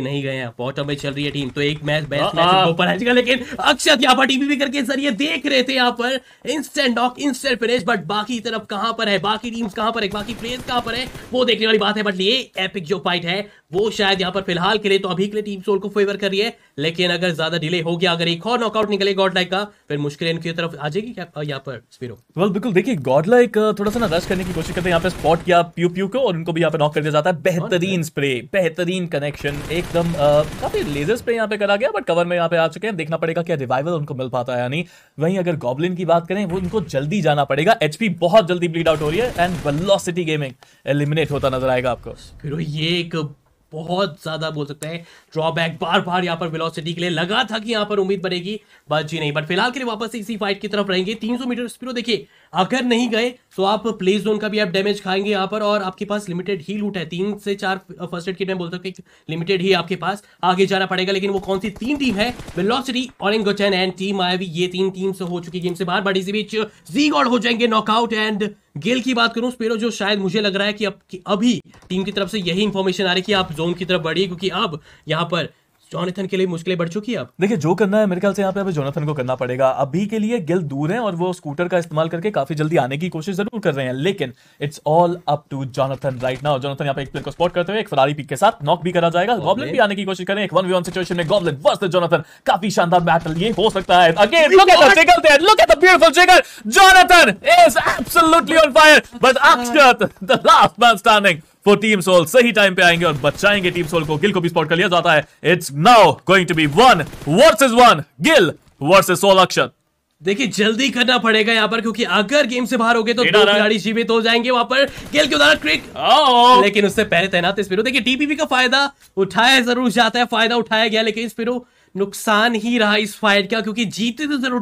नहीं गए हैं बॉटम में चल रही है टीम तो एक मैच बेस्ट मैच ऊपर लेकिन अक्षत यहाँ पर टीपीपी करके जरिए देख रहे थे यहाँ पर instant doc instant finish but बाकी तरफ कहां पर है बाकी टीम्स कहां पर है बाकी प्लेयर्स कहां पर है वो देखने वाली बात है बट ये एपिक जो फाइट है वो शायद यहाँ पर फिलहाल के लिए तो अभी के लिए टीम सोल को फेवर कर रही है लेकिन अगर ज्यादा डिले हो गया अगर एक और नॉकआउट निकले गॉड लाइक का फिर मुश्किल इनकी तरफ आ जाएगी क्या यहाँ पर स्पीरो वेल बिल्कुल देखिए गॉड लाइक थोड़ा सा ना रश करने की कोशिश करते हैं यहाँ पे स्पॉट किया प्यू प्यू को और उनको भी यहाँ पे नॉक कर दिया जाता है बेहतरीन स्प्रे बेहतरीन कनेक्शन एकदम काफी लेजर स्प्रे यहाँ पे करा गया बट कवर में यहाँ पे आ चुके हैं देखना पड़ेगा क्या रिवाइवल उनको मिल पाता है यानी वहीं अगर गॉबलिन की बात करें वो उनको जल्दी जाना पड़ेगा एचपी बहुत जल्दी ब्लीड आउट हो रही है एंड वेलोसिटी गेमिंग एलिमिनेट होता नजर आएगा आपको फिर ये एक बहुत ज्यादा बोल सकते हैं ड्रॉबैक बार बार यहाँ पर वेलोसिटी के लिए लगा था कि यहाँ पर उम्मीद बनेगी बट जी नहीं बट फिलहाल के लिए वापस इसी फाइट की तरफ रहेंगे 300 मीटर स्पीरो तो देखिए अगर नहीं गए तो आप प्ले जोन का भी आप डैमेज खाएंगे यहाँ पर और आपके पास लिमिटेड ही लूट है तीन से चार फर्स्ट एड किट में बोल सकते लिमिटेड ही आपके पास आगे जाना पड़ेगा लेकिन वो कौन सी तीन टीम है वेलोसिटी और एंड टीम आयवी ये तीन टीम से हो चुकी गेम से बाहर बड़ी सी बीच जी गॉड हो जाएंगे नॉकआउट एंड गेल की बात करूं स्पेरो जो शायद मुझे लग रहा है कि अब कि अभी टीम की तरफ से यही इंफॉर्मेशन आ रही है कि आप जोन की तरफ बढ़िए क्योंकि अब यहां पर जोनाथन के लिए मुश्किलें बढ़ चुकी है अब देखिए जो करना है मेरे ख्याल से यहाँ पे अभी जोनाथन को करना पड़ेगा अभी के लिए गिल दूर है और वो स्कूटर का इस्तेमाल करके काफी जल्दी आने की कोशिश जरूर कर रहे हैं लेकिन it's all up to Jonathan right now Jonathan यहाँ पे एक प्लेयर को स्पॉट करते हुए एक फरारी पिक के साथ नॉक भी करा जाएगा गॉब्लिन भी आने की कोशिश करें एक वन वी वन सिचुएशन में गॉब्लिन वर्सेस जोनाथन काफी शानदार बैटल ये हो सकता है again look at the jiggle there look at the beautiful jiggle Jonathan is absolutely on fire but Akshat the last man standing for team soul सही time पे आएंगे और बचाएंगे टीम सोल को गिल को भी स्पॉट कर लिया जाता है it's now going to be one versus one Gill versus soul अक्षर देखिए जल्दी करना पड़ेगा यहाँ पर क्योंकि अगर गेम से बाहर हो गए तो दो खिलाड़ी जीवित हो जाएंगे वहां पर गेल के उदाहरण क्रिक लेकिन उससे पहले तैनात स्पिरो देखिए टीपीपी का फायदा उठाया जरूर जाता है फायदा उठाया गया लेकिन स्पिरो नुकसान ही रहा इस फाइट का क्योंकि जीते तो जरूर